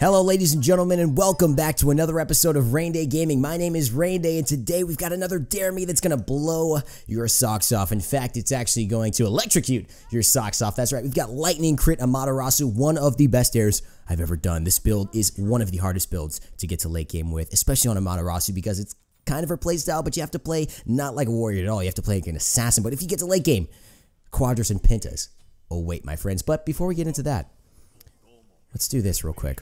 Hello, ladies and gentlemen, and welcome back to another episode of Rain Day Gaming. My name is Rain Day, and today we've got another Dare Me that's going to blow your socks off. In fact, it's actually going to electrocute your socks off. That's right, we've got Lightning Crit Amaterasu, one of the best dares I've ever done. This build is one of the hardest builds to get to late game with, especially on Amaterasu, because it's kind of her playstyle, but you have to play not like a warrior at all. You have to play like an assassin, but if you get to late game, Quadras and Pintas. Oh, wait, my friends. But before we get into that, let's do this real quick.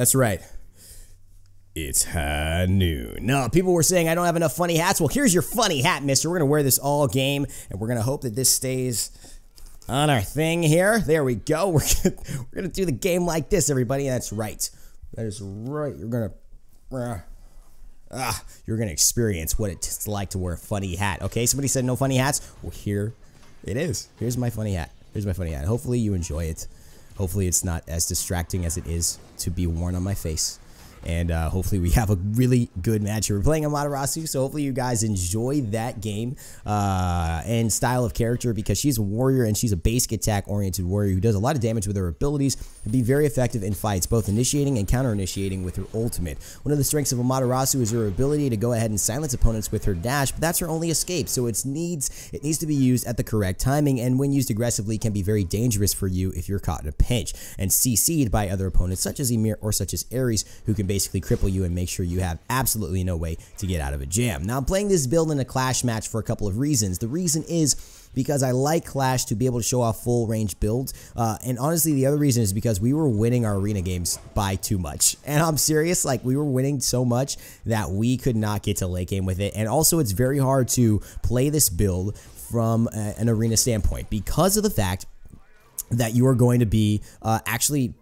That's right. It's high noon. No, people were saying I don't have enough funny hats. Well, here's your funny hat, mister. We're going to wear this all game, and we're going to hope that this stays on our thing here. There we go. We're gonna, we're going to do the game like this, everybody. That's right. That is right. You're going to. ah, you're going to experience what it's like to wear a funny hat. Okay, somebody said no funny hats. Well, here it is. Here's my funny hat. Here's my funny hat. Hopefully, you enjoy it. Hopefully it's not as distracting as it is to be worn on my face and uh, hopefully we have a really good match here. We're playing Amaterasu, so hopefully you guys enjoy that game uh, and style of character because she's a warrior and she's a basic attack-oriented warrior who does a lot of damage with her abilities and be very effective in fights, both initiating and counter-initiating with her ultimate. One of the strengths of Amaterasu is her ability to go ahead and silence opponents with her dash, but that's her only escape, so it needs it needs to be used at the correct timing, and when used aggressively can be very dangerous for you if you're caught in a pinch and CC'd by other opponents such as Emir or such as Ares, who can basically cripple you and make sure you have absolutely no way to get out of a jam. Now, I'm playing this build in a Clash match for a couple of reasons. The reason is because I like Clash to be able to show off full range builds. Uh, and honestly, the other reason is because we were winning our arena games by too much. And I'm serious, like we were winning so much that we could not get to late game with it. And also, it's very hard to play this build from a, uh, an arena standpoint because of the fact that you are going to be uh, actually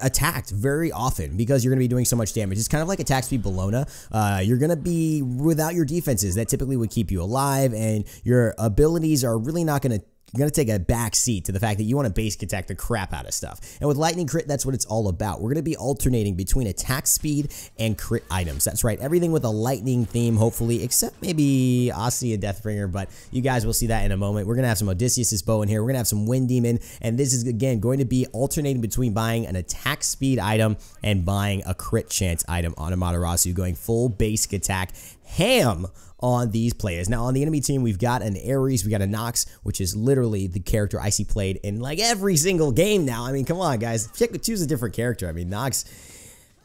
attacked very often because you're going to be doing so much damage. It's kind of like attack speed Bologna. Uh, you're going to be without your defenses that typically would keep you alive, and your abilities are really not going to you're going to take a back seat to the fact that you want to base attack the crap out of stuff. And with Lightning Crit, that's what it's all about. We're going to be alternating between attack speed and crit items. That's right, everything with a lightning theme, hopefully, except maybe Ossia Deathbringer, but you guys will see that in a moment. We're going to have some Odysseus' bow in here. We're going to have some Wind Demon, and this is, again, going to be alternating between buying an attack speed item and buying a crit chance item on Amaterasu, going full basic attack ham on these players. Now, on the enemy team, we've got an Ares, we got a Nox, which is literally the character I see played in like every single game now. I mean, come on, guys. Pick, choose a different character. I mean, Nox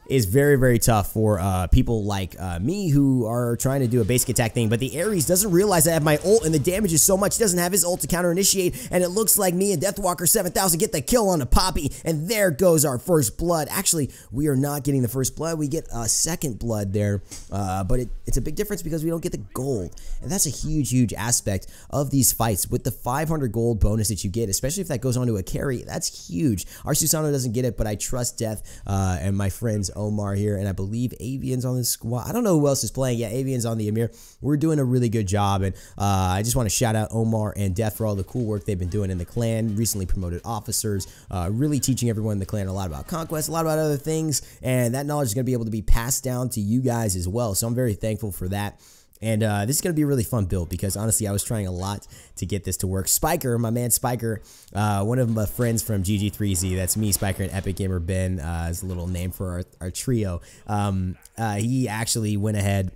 is very, very tough for uh, people like uh, me who are trying to do a basic attack thing. But the Ares doesn't realize I have my ult and the damage is so much. He doesn't have his ult to counter initiate. And it looks like me and Deathwalker 7000 get the kill on a Poppy. And there goes our first blood. Actually, we are not getting the first blood. We get a second blood there. Uh, but it, it's a big difference because we don't get the gold. And that's a huge, huge aspect of these fights with the 500 gold bonus that you get, especially if that goes onto a carry. That's huge. Our Susano doesn't get it, but I trust Death uh, and my friends Omar here, and I believe Avian's on the squad. I don't know who else is playing. Yeah, Avian's on the Amir. We're doing a really good job, and uh, I just want to shout out Omar and Death for all the cool work they've been doing in the clan. Recently promoted officers, uh, really teaching everyone in the clan a lot about conquest, a lot about other things, and that knowledge is going to be able to be passed down to you guys as well. So I'm very thankful for that. And uh, this is going to be a really fun build because honestly, I was trying a lot to get this to work. Spiker, my man Spiker, uh, one of my friends from GG3Z, that's me, Spiker, and Epic Gamer Ben uh, is a little name for our, our trio. Um, uh, he actually went ahead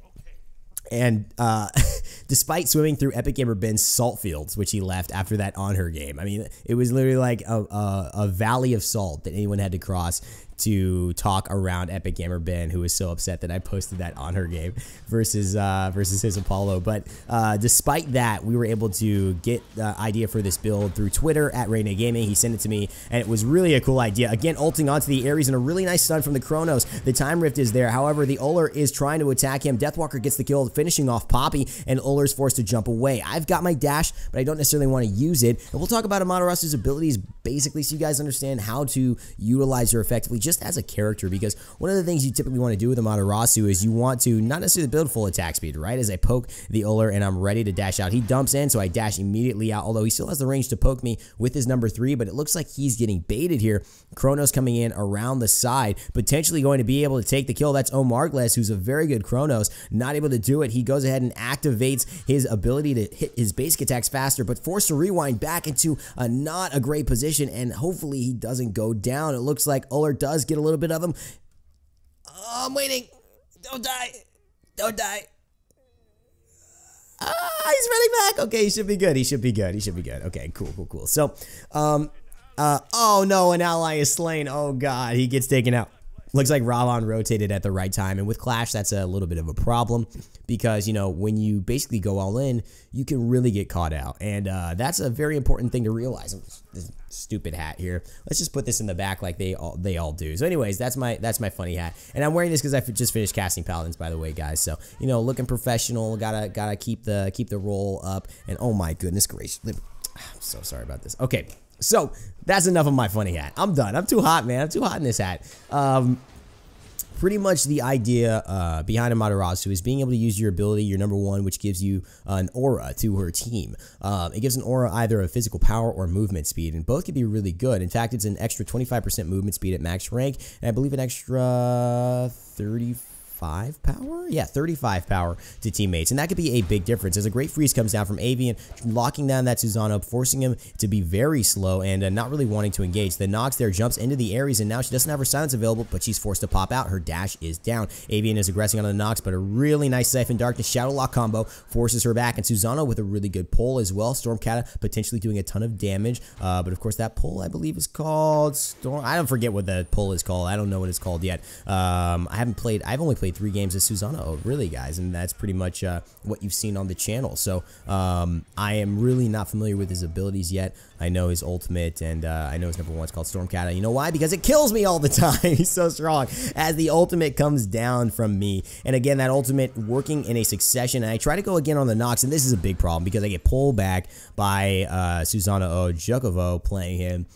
and uh, despite swimming through Epic Gamer Ben's salt fields, which he left after that on her game, I mean, it was literally like a, a, a, valley of salt that anyone had to cross to talk around Epic Gamer Ben, who was so upset that I posted that on her game versus uh, versus his Apollo. But uh, despite that, we were able to get the idea for this build through Twitter at Reyna Gaming. He sent it to me, and it was really a cool idea. Again, ulting onto the Ares and a really nice stun from the Kronos. The Time Rift is there. However, the Uller is trying to attack him. Deathwalker gets the kill, finishing off Poppy, and Uller's forced to jump away. I've got my dash, but I don't necessarily want to use it. And we'll talk about Amaterasu's abilities basically so you guys understand how to utilize her effectively. Just just as a character because one of the things you typically want to do with Amaterasu is you want to not necessarily build full attack speed, right? As I poke the Uller and I'm ready to dash out, he dumps in, so I dash immediately out, although he still has the range to poke me with his number three, but it looks like he's getting baited here. Kronos coming in around the side, potentially going to be able to take the kill. That's Omar Glass, who's a very good Kronos, not able to do it. He goes ahead and activates his ability to hit his basic attacks faster, but forced to rewind back into a not a great position, and hopefully he doesn't go down. It looks like Uller does does get a little bit of him. Oh, I'm waiting. Don't die. Don't die. Ah, he's running back. Okay, he should be good. He should be good. He should be good. Okay, cool, cool, cool. So, um, uh, oh no, an ally is slain. Oh god, he gets taken out. Looks like Ravon rotated at the right time. And with Clash, that's a little bit of a problem because, you know, when you basically go all in, you can really get caught out. And uh, that's a very important thing to realize. This stupid hat here. Let's just put this in the back like they all they all do. So anyways, that's my that's my funny hat. And I'm wearing this because I just finished casting Paladins, by the way, guys. So, you know, looking professional, gotta gotta keep the keep the roll up. And oh my goodness gracious. I'm so sorry about this. Okay. So that's enough of my funny hat. I'm done. I'm too hot, man. I'm too hot in this hat. Um, pretty much the idea uh, behind Amaterasu is being able to use your ability, your number one, which gives you an aura to her team. Um, it gives an aura either of physical power or movement speed, and both can be really good. In fact, it's an extra 25% movement speed at max rank, and I believe an extra 35 35 power? Yeah, 35 power to teammates. And that could be a big difference as a great freeze comes down from Avian, locking down that up, forcing him to be very slow and uh, not really wanting to engage. The Nox there jumps into the Aries, and now she doesn't have her silence available, but she's forced to pop out. Her dash is down. Avian is aggressing on the Nox, but a really nice Siphon Darkness Shadow Lock combo forces her back. And Susanoo with a really good pull as well. Stormcata potentially doing a ton of damage. Uh, but of course, that pull, I believe, is called Storm. I don't forget what that pull is called. I don't know what it's called yet. Um, I haven't played, I've only played played three games as Susanna. Oh, really, guys? And that's pretty much uh, what you've seen on the channel. So um, I am really not familiar with his abilities yet. I know his ultimate, and uh, I know his number one is called Stormcat. You know why? Because it kills me all the time. He's so strong. As the ultimate comes down from me, and again, that ultimate working in a succession. And I try to go again on the Nox, and this is a big problem because I get pulled back by uh, Susanna O. Jukovo playing him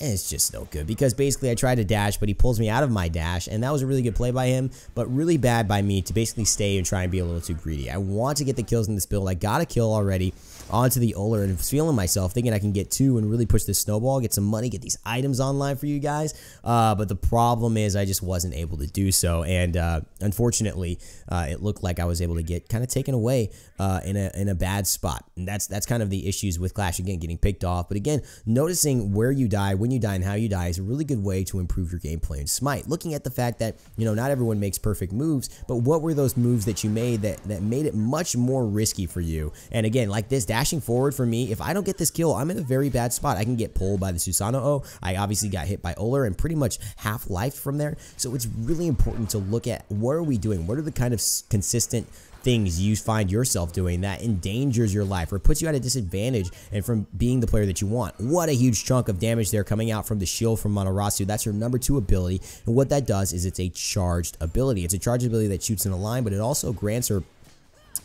and eh, it's just no good because basically I tried to dash, but he pulls me out of my dash, and that was a really good play by him, but really bad by me to basically stay and try and be a little too greedy. I want to get the kills in this build. I got a kill already onto the Oler and feeling myself, thinking I can get two and really push this snowball, get some money, get these items online for you guys. Uh, but the problem is I just wasn't able to do so. And uh, unfortunately, uh, it looked like I was able to get kind of taken away uh, in, a, in a bad spot. And that's, that's kind of the issues with Clash. Again, getting picked off. But again, noticing where you die, when you die, and how you die is a really good way to improve your gameplay in Smite. Looking at the fact that, you know, not everyone makes perfect moves, but what were those moves that you made that, that made it much more risky for you? And again, like this, that Dashing forward for me, if I don't get this kill, I'm in a very bad spot. I can get pulled by the Susanoo. Oh, I obviously got hit by Oler and pretty much half life from there. So it's really important to look at what are we doing? What are the kind of consistent things you find yourself doing that endangers your life or puts you at a disadvantage and from being the player that you want. What a huge chunk of damage there coming out from the shield from Monorasu. That's her number two ability. And what that does is it's a charged ability. It's a charged ability that shoots in a line, but it also grants her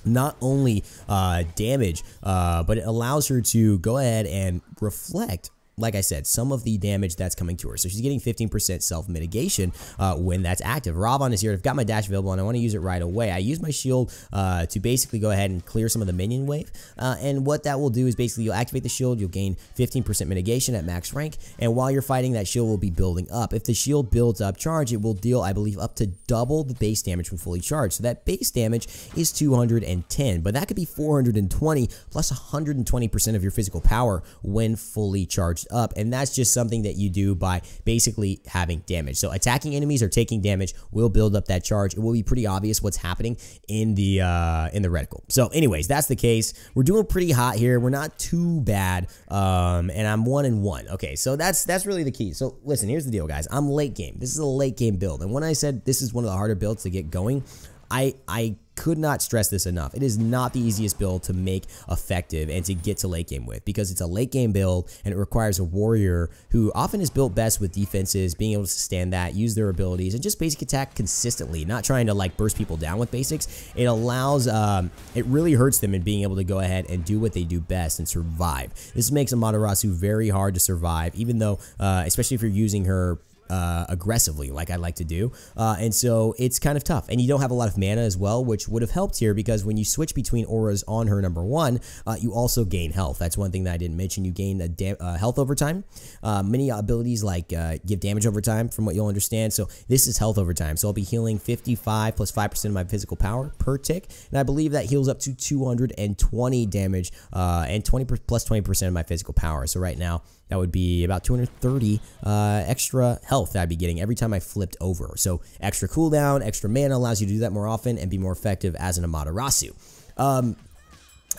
not only uh, damage, uh, but it allows her to go ahead and reflect like I said, some of the damage that's coming to her. So she's getting 15% self-mitigation uh, when that's active. Ravon is here. I've got my dash available, and I want to use it right away. I use my shield uh, to basically go ahead and clear some of the minion wave. Uh, and what that will do is basically you'll activate the shield. You'll gain 15% mitigation at max rank. And while you're fighting, that shield will be building up. If the shield builds up charge, it will deal, I believe, up to double the base damage when fully charged. So that base damage is 210, but that could be 420 plus 120% of your physical power when fully charged charged up, and that's just something that you do by basically having damage. So attacking enemies or taking damage will build up that charge. It will be pretty obvious what's happening in the uh, in the reticle. So anyways, that's the case. We're doing pretty hot here. We're not too bad, um, and I'm one and one. Okay, so that's that's really the key. So listen, here's the deal, guys. I'm late game. This is a late game build, and when I said this is one of the harder builds to get going, I I could not stress this enough. It is not the easiest build to make effective and to get to late game with because it's a late game build and it requires a warrior who often is built best with defenses, being able to stand that, use their abilities, and just basic attack consistently, not trying to like burst people down with basics. It allows, um, it really hurts them in being able to go ahead and do what they do best and survive. This makes Amaterasu very hard to survive, even though, uh, especially if you're using her uh, aggressively, like I like to do. Uh, and so it's kind of tough. And you don't have a lot of mana as well, which would have helped here because when you switch between auras on her, number one, uh, you also gain health. That's one thing that I didn't mention. You gain a uh, health over time. Uh, many abilities like uh, give damage over time, from what you'll understand. So this is health over time. So I'll be healing 55 plus 5% of my physical power per tick. And I believe that heals up to 220 damage and 20 plus 20% of my physical power. So right now, that would be about 230 uh, extra health that I'd be getting every time I flipped over. So extra cooldown, extra mana allows you to do that more often and be more effective as an Amaterasu. Um,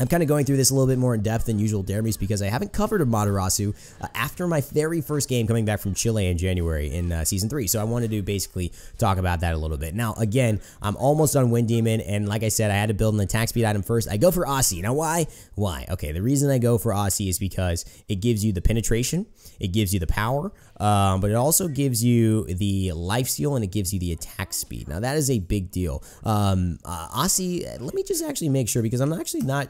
I'm kind of going through this a little bit more in depth than usual, Dermis, because I haven't covered a Madarasu uh, after my very first game coming back from Chile in January in uh, Season 3. So I wanted to basically talk about that a little bit. Now, again, I'm almost on Wind Demon, and like I said, I had to build an attack speed item first. I go for Aussie. Now, why? Why? Okay, the reason I go for Aussie is because it gives you the penetration, it gives you the power, um, but it also gives you the life steal and it gives you the attack speed. Now, that is a big deal. Um, uh, Aussie, let me just actually make sure because I'm actually not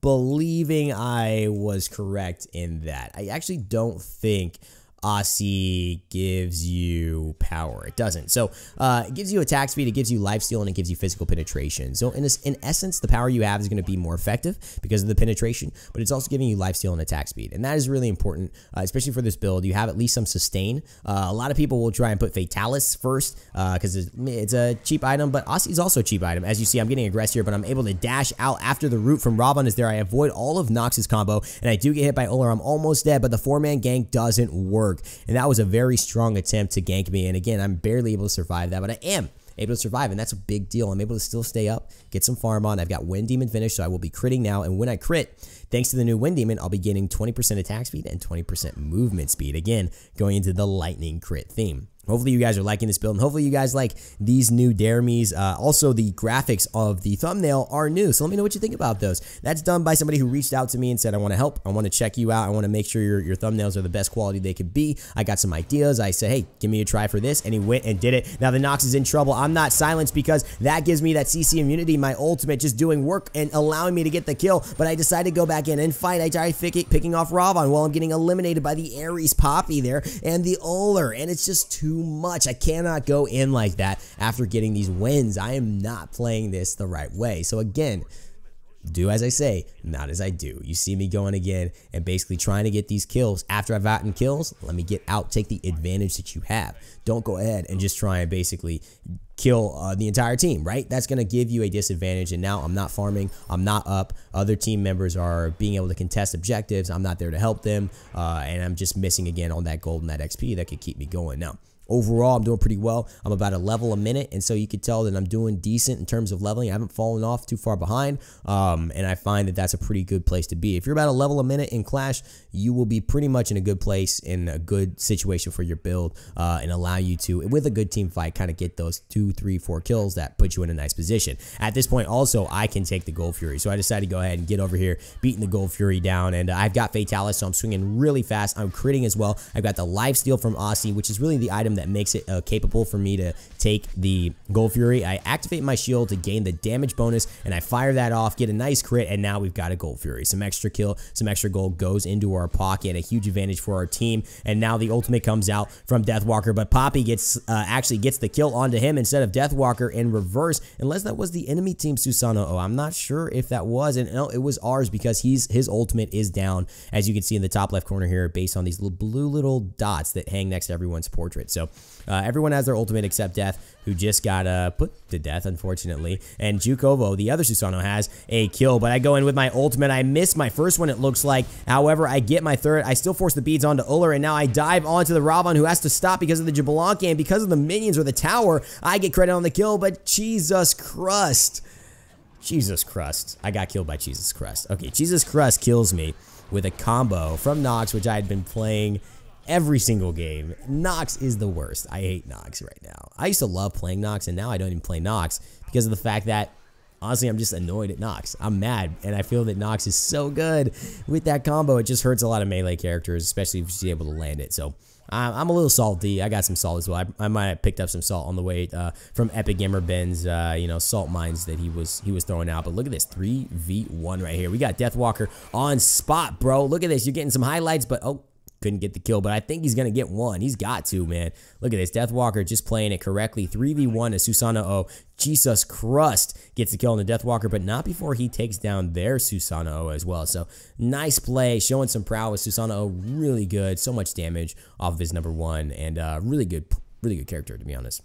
believing I was correct in that. I actually don't think Aussie gives you power. It doesn't. So uh, it gives you attack speed, it gives you life steal, and it gives you physical penetration. So in, this, in essence, the power you have is going to be more effective because of the penetration, but it's also giving you life steal and attack speed. And that is really important, uh, especially for this build. You have at least some sustain. Uh, a lot of people will try and put Fatalis first because uh, it's, it's, a cheap item, but Aussie is also a cheap item. As you see, I'm getting aggressive here, but I'm able to dash out after the root from Robin is there. I avoid all of Nox's combo, and I do get hit by Oler. I'm almost dead, but the four-man gank doesn't work work. And that was a very strong attempt to gank me. And again, I'm barely able to survive that, but I am able to survive, and that's a big deal. I'm able to still stay up, get some farm on. I've got Wind Demon finished, so I will be critting now, and when I crit, thanks to the new Wind Demon, I'll be gaining 20% attack speed and 20% movement speed, again, going into the lightning crit theme. Hopefully you guys are liking this build and hopefully you guys like these new Daramies. Uh, also, the graphics of the thumbnail are new, so let me know what you think about those. That's done by somebody who reached out to me and said, I want to help. I want to check you out. I want to make sure your, your thumbnails are the best quality they could be. I got some ideas. I said, hey, give me a try for this, and he went and did it. Now the Nox is in trouble. I'm not silenced because that gives me that CC immunity, my ultimate, just doing work and allowing me to get the kill, but I decided to go back in and fight. I tried picking off Ravon while I'm getting eliminated by the Ares Poppy there and the Oler, and it's just too too much. I cannot go in like that after getting these wins. I am not playing this the right way. So again, do as I say, not as I do. You see me going again and basically trying to get these kills. After I've gotten kills, let me get out, take the advantage that you have. Don't go ahead and just try and basically kill uh, the entire team, right? That's going to give you a disadvantage. And now I'm not farming. I'm not up. Other team members are being able to contest objectives. I'm not there to help them. Uh, and I'm just missing again on that gold and that XP that could keep me going. Now, overall, I'm doing pretty well. I'm about a level a minute, and so you could tell that I'm doing decent in terms of leveling. I haven't fallen off too far behind, um, and I find that that's a pretty good place to be. If you're about a level a minute in Clash, you will be pretty much in a good place, in a good situation for your build, uh, and allow you to, with a good team fight, kind of get those two, three, four kills that put you in a nice position. At this point, also, I can take the Gold Fury, so I decided to go ahead and get over here, beating the Gold Fury down, and uh, I've got Fatalis, so I'm swinging really fast. I'm critting as well. I've got the Life Steal from Aussie, which is really the item that makes it uh, capable for me to take the Gold Fury. I activate my shield to gain the damage bonus, and I fire that off, get a nice crit, and now we've got a Gold Fury. Some extra kill, some extra gold goes into our pocket, a huge advantage for our team. And now the ultimate comes out from Deathwalker, but Poppy gets uh, actually gets the kill onto him instead of Deathwalker in reverse, unless that was the enemy team Susano. Oh, I'm not sure if that was, and no, oh, it was ours because he's his ultimate is down, as you can see in the top left corner here, based on these little blue little dots that hang next to everyone's portrait. So uh, everyone has their ultimate except Death, who just got uh, put to death, unfortunately. And Jukovo, the other Susano, has a kill. But I go in with my ultimate. I miss my first one, it looks like. However, I get my third. I still force the beads onto Uller, and now I dive onto the Raban, who has to stop because of the Jabalanka. And because of the minions or the tower, I get credit on the kill. But Jesus Christ. Jesus Christ. I got killed by Jesus Christ. Okay, Jesus Christ kills me with a combo from Nox, which I had been playing every single game. Knox is the worst. I hate Knox right now. I used to love playing Knox, and now I don't even play Knox because of the fact that honestly, I'm just annoyed at Knox. I'm mad, and I feel that Knox is so good with that combo. It just hurts a lot of melee characters, especially if she's able to land it. So I'm a little salty. I got some salt as well. I, I might have picked up some salt on the way uh, from Epic Gamer Ben's, uh, you know, salt mines that he was he was throwing out. But look at this, three v one right here. We got Deathwalker on spot, bro. Look at this. You're getting some highlights, but oh, couldn't get the kill, but I think he's going to get one. He's got to, man. Look at this. Death Walker just playing it correctly. 3v1 to Susano O. Jesus Christ gets the kill on the Death Walker, but not before he takes down their Susano O as well. So nice play, showing some prowess. Susano O really good. So much damage off of his number one, and uh, really good, really good character, to be honest.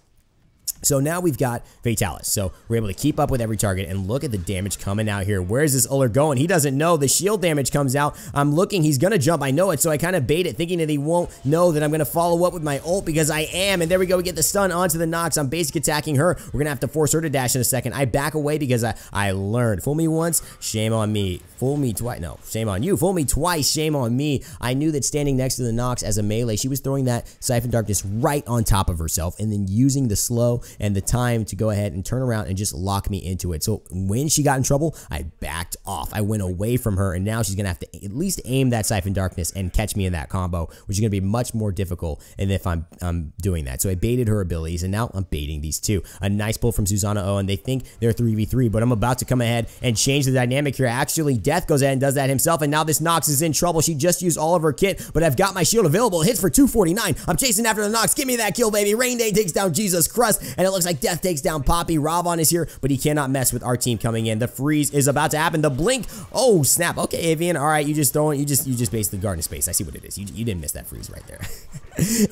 So now we've got Fatalis. So we're able to keep up with every target and look at the damage coming out here. Where's this Uller going? He doesn't know. The shield damage comes out. I'm looking. He's going to jump. I know it. So I kind of bait it thinking that he won't know that I'm going to follow up with my ult because I am. And there we go. We get the stun onto the Nox. I'm basic attacking her. We're going to have to force her to dash in a second. I back away because I, I learned. Fool me once, shame on me. Fool me twice. No, shame on you. Fool me twice, shame on me. I knew that standing next to the Nox as a melee, she was throwing that Siphon Darkness right on top of herself and then using the slow and the time to go ahead and turn around and just lock me into it. So when she got in trouble, I backed off. I went away from her, and now she's going to have to at least aim that Siphon Darkness and catch me in that combo, which is going to be much more difficult And if I'm, I'm doing that. So I baited her abilities, and now I'm baiting these two. A nice pull from Susanna O, and they think they're 3v3, but I'm about to come ahead and change the dynamic here. Actually, Death goes ahead and does that himself, and now this Knox is in trouble. She just used all of her kit, but I've got my shield available. It hits for 249. I'm chasing after the Knox. Give me that kill, baby. Rain Day takes down Jesus Christ, and it looks like Death takes down Poppy. Ravon is here, but he cannot mess with our team coming in. The freeze is about to happen. The blink. Oh, snap. Okay, Avian. All right, you just throwing. You just you just basically guarding space. I see what it is. You, you didn't miss that freeze right there.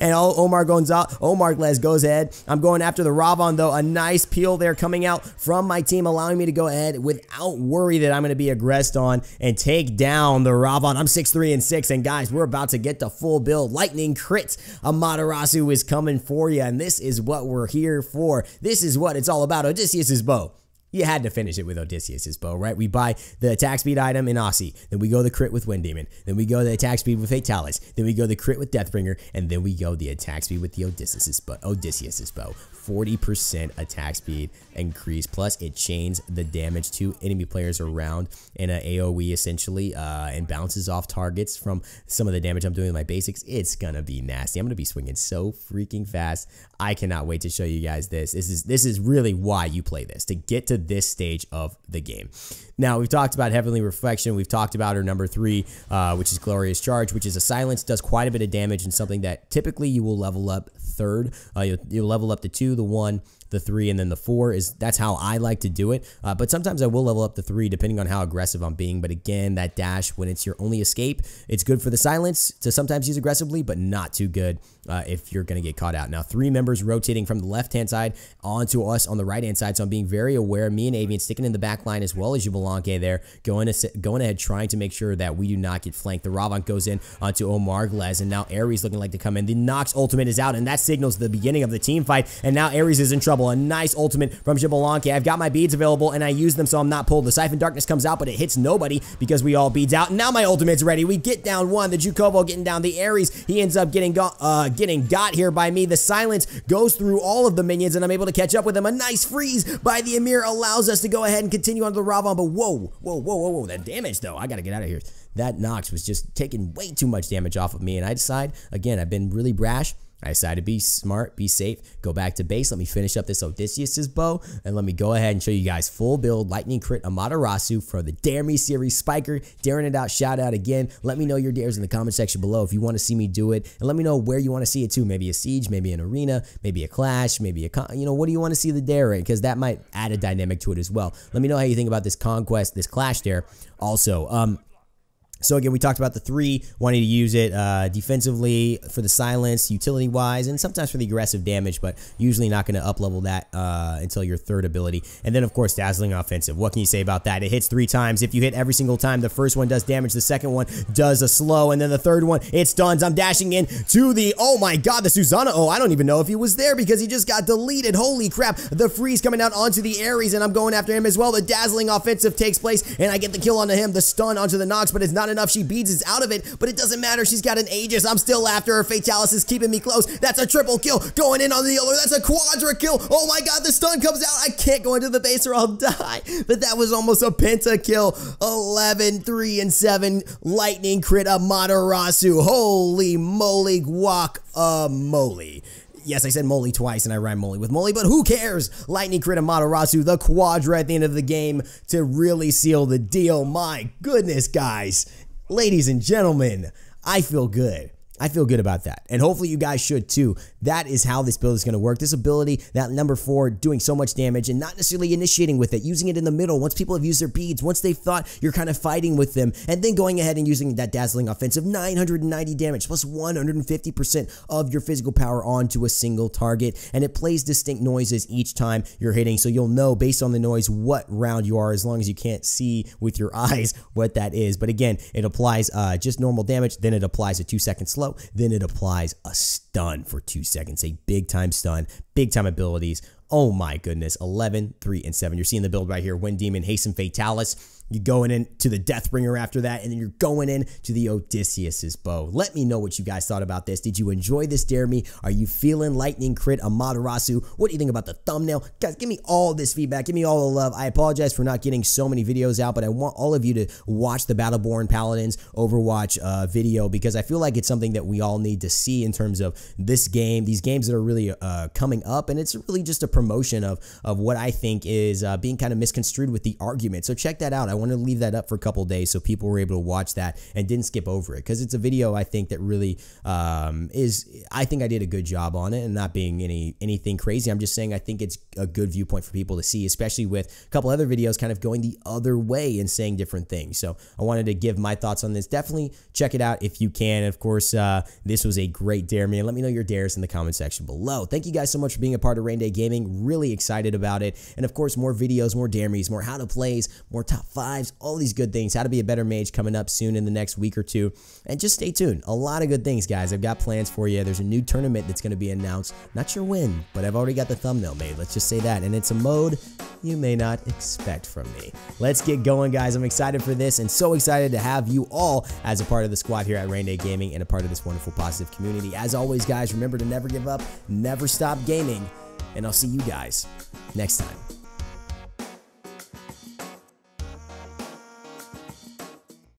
and all Omar goes out. Omar Les goes ahead. I'm going after the Ravon, though. A nice peel there coming out from my team, allowing me to go ahead without worry that I'm going to be aggressed on and take down the Ravon. I'm 6-3 and 6, and guys, we're about to get the full build. Lightning crit. Amaterasu is coming for you, and this is what we're here this is what it's all about Odysseus's bow. You had to finish it with Odysseus's bow, right? We buy the attack speed item in Aussie, then we go the crit with Wind Demon, then we go the attack speed with Fatalis, then we go the crit with Deathbringer, and then we go the attack speed with the Odysseus's bow. Odysseus's bow, 40% attack speed increase, plus it chains the damage to enemy players around in a AOE essentially, uh, and bounces off targets from some of the damage I'm doing with my basics. It's gonna be nasty. I'm gonna be swinging so freaking fast. I cannot wait to show you guys this. This is this is really why you play this to get to this stage of the game. Now, we've talked about Heavenly Reflection. We've talked about her number three, uh, which is Glorious Charge, which is a silence, does quite a bit of damage, and something that typically you will level up third. Uh, you'll, you'll level up the two, the one, the three and then the four is that's how I like to do it. Uh, but sometimes I will level up the three depending on how aggressive I'm being. But again, that dash when it's your only escape, it's good for the silence to sometimes use aggressively, but not too good uh, if you're going to get caught out. Now, three members rotating from the left hand side onto us on the right hand side. So I'm being very aware. Me and Avian sticking in the back line as well as you belong there, going, to, going ahead, trying to make sure that we do not get flanked. The Ravant goes in onto Omar Glez, and now Aries looking like to come in. The Knox ultimate is out, and that signals the beginning of the team fight, and now Aries is in trouble. A nice ultimate from Shibalanke. I've got my beads available, and I use them so I'm not pulled. The Siphon Darkness comes out, but it hits nobody because we all beads out. Now my ultimate's ready. We get down one. The Jukobo getting down the Aries. He ends up getting, got, uh, getting got here by me. The Silence goes through all of the minions, and I'm able to catch up with him. A nice freeze by the Emir allows us to go ahead and continue on to the Ravon, but whoa, whoa, whoa, whoa, whoa. That damage, though, I got to get out of here. That Nox was just taking way too much damage off of me, and I decide, again, I've been really brash. I decided to be smart, be safe, go back to base. Let me finish up this Odysseus's bow, and let me go ahead and show you guys full build Lightning Crit Amaterasu for the Dare Me series Spiker. Daring it out, shout out again. Let me know your dares in the comment section below if you want to see me do it, and let me know where you want to see it too. Maybe a siege, maybe an arena, maybe a clash, maybe a con you know what do you want to see the dare in? Because that might add a dynamic to it as well. Let me know how you think about this conquest, this clash dare. Also, um, so again, we talked about the three, wanting to use it uh, defensively for the silence, utility wise, and sometimes for the aggressive damage, but usually not going to up level that uh, until your third ability. And then of course, dazzling offensive. What can you say about that? It hits three times. If you hit every single time, the first one does damage, the second one does a slow, and then the third one it stuns. I'm dashing in to the oh my god, the Susanna. Oh, I don't even know if he was there because he just got deleted. Holy crap! The freeze coming out onto the Aries, and I'm going after him as well. The dazzling offensive takes place, and I get the kill onto him. The stun onto the Nox, but it's not enough. She beads is out of it, but it doesn't matter. She's got an Aegis. I'm still after her. Fatalis is keeping me close. That's a triple kill. Going in on the other. That's a quadra kill. Oh my god, the stun comes out. I can't go into the base or I'll die. But that was almost a penta kill. 11, 3, and 7. Lightning crit Amaterasu. Holy moly, guac a uh, moly. Yes, I said moly twice and I rhyme moly with moly, but who cares? Lightning crit Amaterasu, the quadra at the end of the game to really seal the deal. My goodness, guys. Ladies and gentlemen, I feel good. I feel good about that. And hopefully you guys should too. That is how this build is going to work. This ability, that number four, doing so much damage and not necessarily initiating with it, using it in the middle once people have used their beads, once they've thought you're kind of fighting with them, and then going ahead and using that dazzling offensive 990 damage plus 150% of your physical power onto a single target. And it plays distinct noises each time you're hitting. So you'll know based on the noise what round you are as long as you can't see with your eyes what that is. But again, it applies uh, just normal damage, then it applies a two second slow flow, then it applies a stun for two seconds, a big time stun, big time abilities. Oh my goodness, 11, 3, and 7. You're seeing the build right here. Wind Demon, Hasten Fatalis, you're going in to the Deathbringer after that, and then you're going in to the Odysseus's bow. Let me know what you guys thought about this. Did you enjoy this dare me? Are you feeling Lightning Crit Amaterasu? What do you think about the thumbnail? Guys, give me all this feedback. Give me all the love. I apologize for not getting so many videos out, but I want all of you to watch the Battleborn Paladins Overwatch uh, video because I feel like it's something that we all need to see in terms of this game, these games that are really uh, coming up, and it's really just a promotion of, of what I think is uh, being kind of misconstrued with the argument. So check that out. I wanted to leave that up for a couple days so people were able to watch that and didn't skip over it because it's a video I think that really um, is I think I did a good job on it and not being any anything crazy. I'm just saying I think it's a good viewpoint for people to see, especially with a couple other videos kind of going the other way and saying different things. So I wanted to give my thoughts on this. Definitely check it out if you can. And of course, uh, this was a great dare, man. Let me know your dares in the comment section below. Thank you guys so much for being a part of Rain Day Gaming. Really excited about it. And of course, more videos, more dare me's, more how to plays, more top five fives, all these good things. How to be a better mage coming up soon in the next week or two. And just stay tuned. A lot of good things, guys. I've got plans for you. There's a new tournament that's going to be announced. Not sure when, but I've already got the thumbnail made. Let's just say that. And it's a mode you may not expect from me. Let's get going, guys. I'm excited for this and so excited to have you all as a part of the squad here at Rain Day Gaming and a part of this wonderful positive community. As always, guys, remember to never give up, never stop gaming, and I'll see you guys next time.